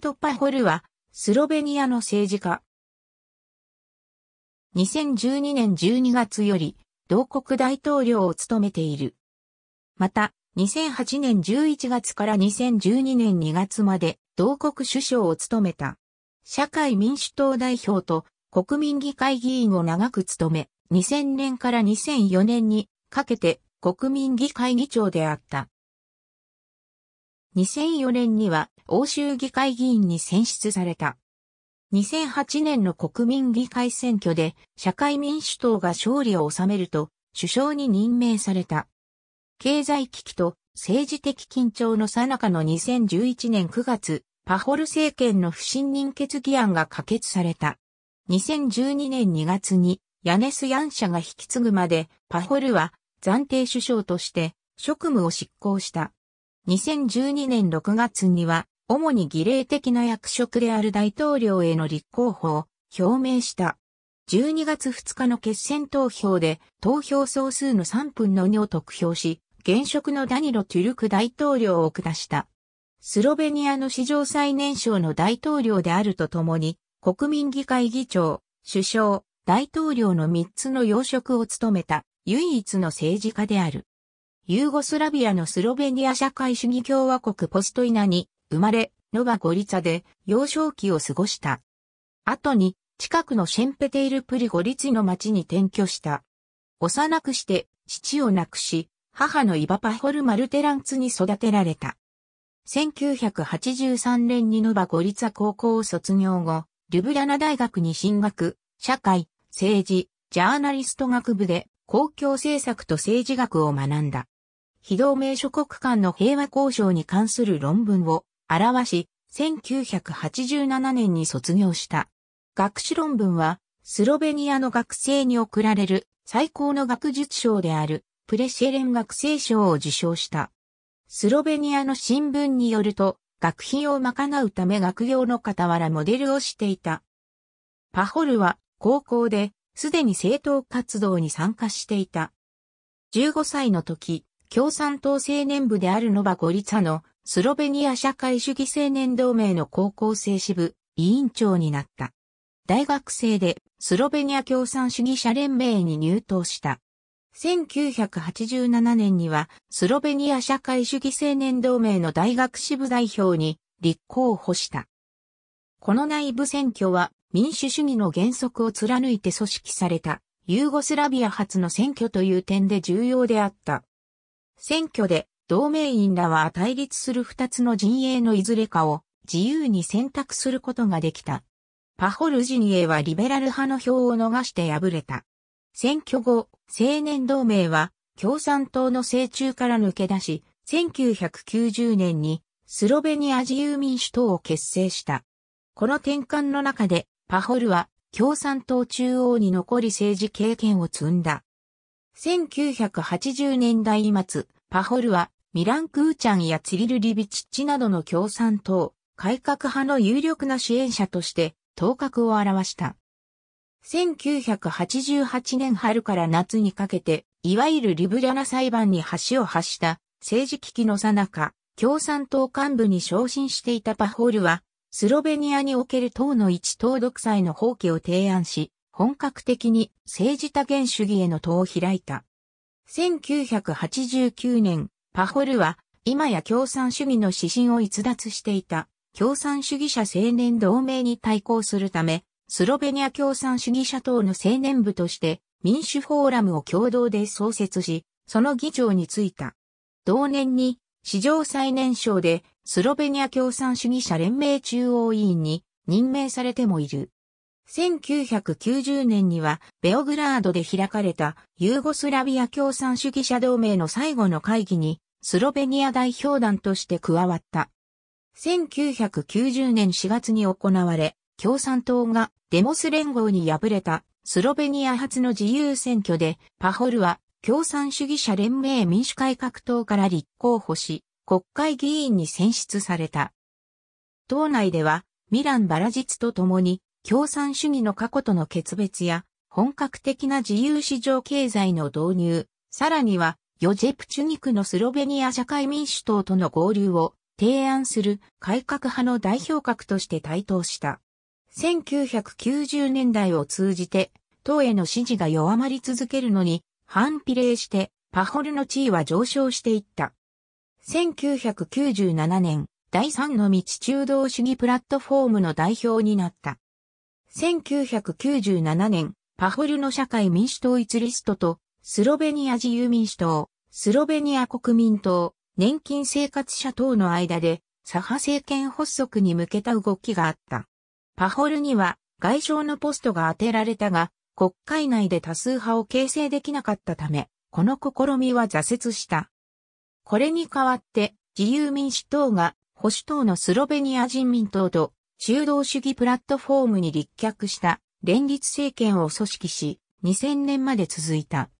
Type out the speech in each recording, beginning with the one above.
ト・パホルは、スロベニアの政治家。2012年12月より、同国大統領を務めている。また、2008年11月から2012年2月まで、同国首相を務めた。社会民主党代表と国民議会議員を長く務め、2000年から2004年にかけて国民議会議長であった。2004年には欧州議会議員に選出された。2008年の国民議会選挙で社会民主党が勝利を収めると首相に任命された。経済危機と政治的緊張の最中の2011年9月、パホル政権の不信任決議案が可決された。2012年2月にヤネス・ヤン社が引き継ぐまでパホルは暫定首相として職務を執行した。2012年6月には主に儀礼的な役職である大統領への立候補を表明した。12月2日の決選投票で投票総数の3分の2を得票し、現職のダニロ・トゥルク大統領を下した。スロベニアの史上最年少の大統領であるとともに、国民議会議長、首相、大統領の3つの要職を務めた唯一の政治家である。ユーゴスラビアのスロベニア社会主義共和国ポストイナに生まれ、ノバゴリツァで幼少期を過ごした。後に、近くのシェンペテイルプリゴリツィの町に転居した。幼くして、父を亡くし、母のイバパホル・マルテランツに育てられた。1983年にノバ・ゴリツァ高校を卒業後、ルブリャナ大学に進学、社会、政治、ジャーナリスト学部で公共政策と政治学を学んだ。非同盟諸国間の平和交渉に関する論文を表し、1987年に卒業した。学士論文は、スロベニアの学生に贈られる最高の学術賞であるプレシェレン学生賞を受賞した。スロベニアの新聞によると、学費を賄うため学業の傍らモデルをしていた。パホルは高校で、すでに政党活動に参加していた。15歳の時、共産党青年部であるノバ・ゴリツァのスロベニア社会主義青年同盟の高校生支部、委員長になった。大学生でスロベニア共産主義者連盟に入党した。1987年にはスロベニア社会主義青年同盟の大学支部代表に立候補した。この内部選挙は民主主義の原則を貫いて組織されたユーゴスラビア初の選挙という点で重要であった。選挙で同盟員らは対立する二つの陣営のいずれかを自由に選択することができた。パホル陣営はリベラル派の票を逃して敗れた。選挙後、青年同盟は共産党の政中から抜け出し、1990年にスロベニア自由民主党を結成した。この転換の中で、パホルは共産党中央に残り政治経験を積んだ。1980年代末、パホルはミラン・クーチャンやツリル・リビチッチなどの共産党、改革派の有力な支援者として頭角を現した。1988年春から夏にかけて、いわゆるリブリャナ裁判に橋を発した政治危機のさなか、共産党幹部に昇進していたパホールは、スロベニアにおける党の一党独裁の放棄を提案し、本格的に政治多元主義への党を開いた。1989年、パホルは、今や共産主義の指針を逸脱していた、共産主義者青年同盟に対抗するため、スロベニア共産主義者党の青年部として民主フォーラムを共同で創設し、その議長に就いた。同年に史上最年少でスロベニア共産主義者連盟中央委員に任命されてもいる。1990年にはベオグラードで開かれたユーゴスラビア共産主義者同盟の最後の会議にスロベニア代表団として加わった。1990年4月に行われ、共産党がデモス連合に敗れたスロベニア初の自由選挙でパホルは共産主義者連盟民主改革党から立候補し、国会議員に選出された。党内ではミラン・バラジツと共に共産主義の過去との決別や、本格的な自由市場経済の導入、さらには、ヨジェプチュニクのスロベニア社会民主党との合流を提案する改革派の代表格として台頭した。1990年代を通じて、党への支持が弱まり続けるのに、反比例して、パホルの地位は上昇していった。1997年、第3の道中道主義プラットフォームの代表になった。1997年、パホルの社会民主統一リストと、スロベニア自由民主党、スロベニア国民党、年金生活者等の間で、左派政権発足に向けた動きがあった。パホルには、外相のポストが当てられたが、国会内で多数派を形成できなかったため、この試みは挫折した。これに代わって、自由民主党が保守党のスロベニア人民党と中道主義プラットフォームに立脚した連立政権を組織し、2000年まで続いた。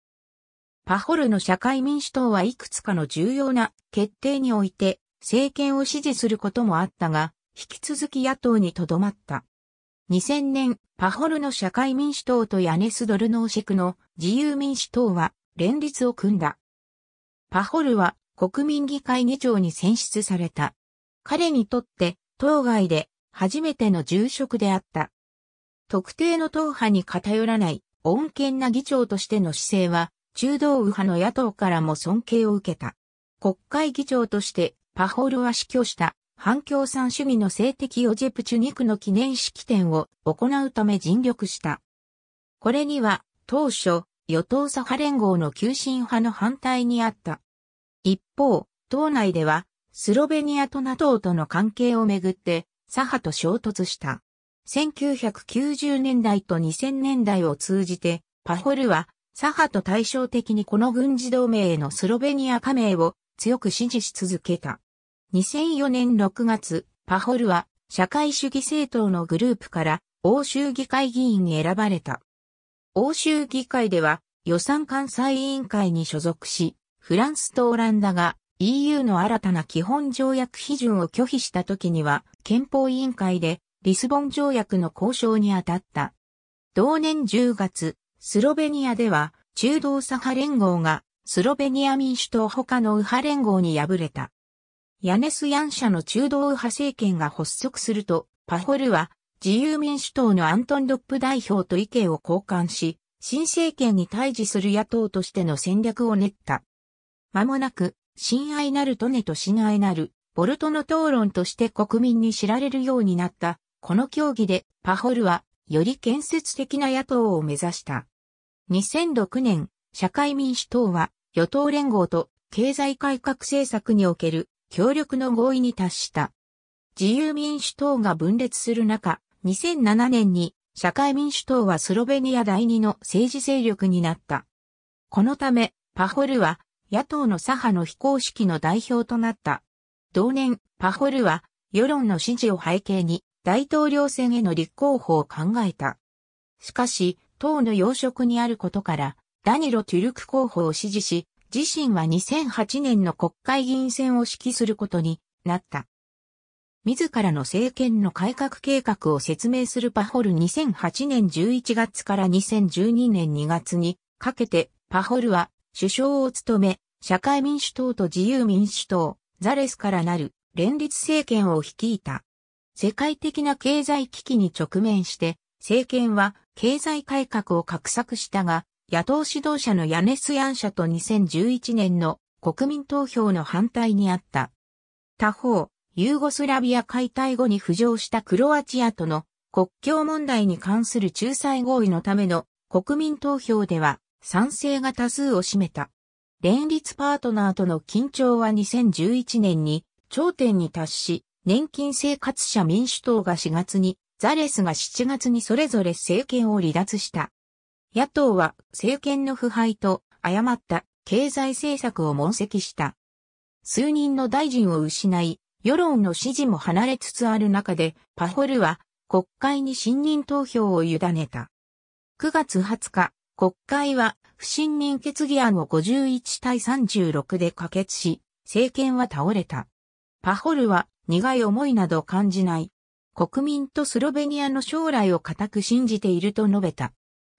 パホルの社会民主党はいくつかの重要な決定において政権を支持することもあったが、引き続き野党にとどまった。2000年、パホルの社会民主党とヤネス・ドルノーシェクの自由民主党は連立を組んだ。パホルは国民議会議長に選出された。彼にとって、党外で初めての重職であった。特定の党派に偏らない、穏健な議長としての姿勢は、中道右派の野党からも尊敬を受けた。国会議長として、パホルは死去した、反共産主義の性的オジェプチュニクの記念式典を行うため尽力した。これには、当初、与党左派連合の急進派の反対にあった。一方、党内では、スロベニアと NATO との関係をめぐって、左派と衝突した。1990年代と2000年代を通じて、パホルは左派と対照的にこの軍事同盟へのスロベニア加盟を強く支持し続けた。2004年6月、パホルは社会主義政党のグループから欧州議会議員に選ばれた。欧州議会では予算監査委員会に所属し、フランスとオランダが EU の新たな基本条約批准を拒否した時には、憲法委員会でリスボン条約の交渉に当たった。同年10月、スロベニアでは、中道左派連合がスロベニア民主党他の右派連合に敗れた。ヤネス・ヤン社の中道右派政権が発足すると、パホルは自由民主党のアントン・ドップ代表と意見を交換し、新政権に対峙する野党としての戦略を練った。間もなく、親愛なるトネと親愛なるボルトの討論として国民に知られるようになった。この協議でパホルはより建設的な野党を目指した。2006年、社会民主党は与党連合と経済改革政策における協力の合意に達した。自由民主党が分裂する中、2007年に社会民主党はスロベニア第二の政治勢力になった。このため、パホルは野党の左派の非公式の代表となった。同年、パホルは、世論の支持を背景に、大統領選への立候補を考えた。しかし、党の要職にあることから、ダニロ・トゥルク候補を支持し、自身は2008年の国会議員選を指揮することになった。自らの政権の改革計画を説明するパホル2008年11月から2012年2月にかけて、パホルは首相を務め、社会民主党と自由民主党、ザレスからなる連立政権を率いた。世界的な経済危機に直面して、政権は経済改革を画策したが、野党指導者のヤネス・ヤン社と2011年の国民投票の反対にあった。他方、ユーゴスラビア解体後に浮上したクロアチアとの国境問題に関する仲裁合意のための国民投票では賛成が多数を占めた。連立パートナーとの緊張は2011年に頂点に達し、年金生活者民主党が4月に、ザレスが7月にそれぞれ政権を離脱した。野党は政権の腐敗と誤った経済政策を問責した。数人の大臣を失い、世論の支持も離れつつある中で、パホルは国会に信任投票を委ねた。9月20日、国会は不信任決議案を51対36で可決し、政権は倒れた。パホルは苦い思いなど感じない。国民とスロベニアの将来を固く信じていると述べた。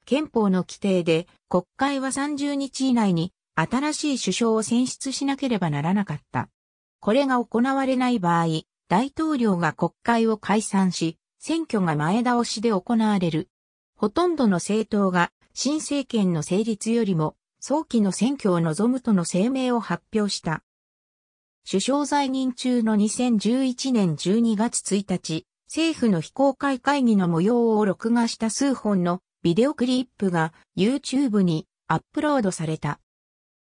憲法の規定で国会は30日以内に新しい首相を選出しなければならなかった。これが行われない場合、大統領が国会を解散し、選挙が前倒しで行われる。ほとんどの政党が新政権の成立よりも早期の選挙を望むとの声明を発表した。首相在任中の2011年12月1日、政府の非公開会議の模様を録画した数本のビデオクリップが YouTube にアップロードされた。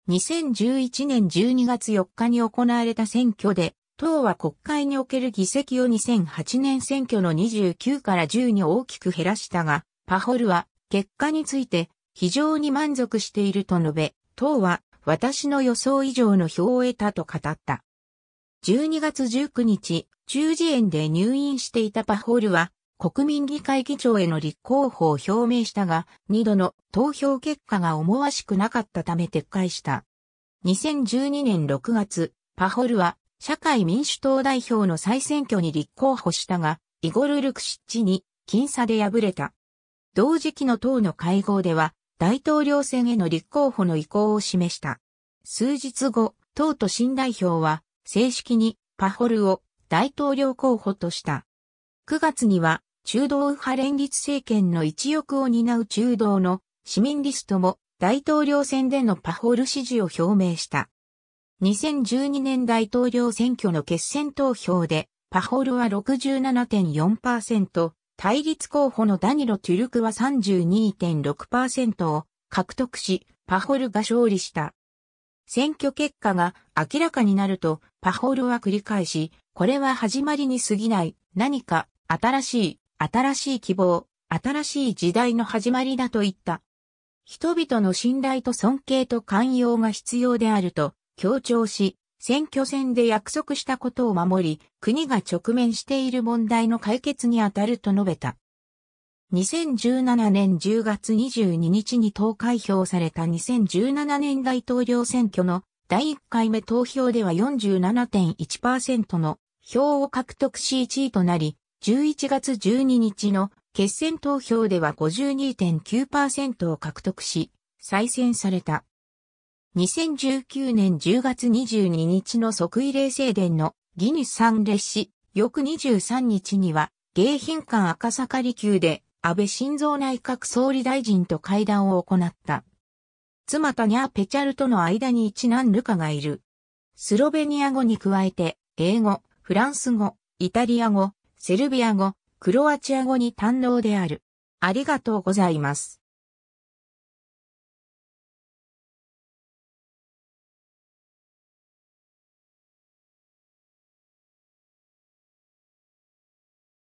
2011年12月4日に行われた選挙で、党は国会における議席を2008年選挙の29から10に大きく減らしたが、パホルは結果について非常に満足していると述べ、党は私の予想以上の票を得たと語った。12月19日、中耳炎で入院していたパホールは、国民議会議長への立候補を表明したが、2度の投票結果が思わしくなかったため撤回した。2012年6月、パホルは社会民主党代表の再選挙に立候補したが、イゴル・ルクシッチに僅差で敗れた。同時期の党の会合では、大統領選への立候補の意向を示した。数日後、党と新代表は、正式にパホルを大統領候補とした。9月には、中道右派連立政権の一翼を担う中道の市民リストも大統領選でのパホル支持を表明した。2012年大統領選挙の決選投票で、パホルは67.4%、対立候補のダニロ・トゥルクは32.6%を獲得し、パホルが勝利した。選挙結果が明らかになると、パホルは繰り返し、これは始まりに過ぎない、何か、新しい、新しい希望、新しい時代の始まりだと言った。人々の信頼と尊敬と寛容が必要であると強調し、選挙戦で約束したことを守り、国が直面している問題の解決に当たると述べた。2017年10月22日に投開票された2017年大統領選挙の第1回目投票では47.1%の票を獲得し1位となり、11月12日の決選投票では52.9%を獲得し、再選された。2019年10月22日の即位礼正殿のギニス参列し、翌23日には、迎賓館赤坂離宮で安倍晋三内閣総理大臣と会談を行った。妻タニャ・ペチャルとの間に一男ルカがいる。スロベニア語に加えて、英語、フランス語、イタリア語、セルビア語、クロアチア語に堪能である。ありがとうございます。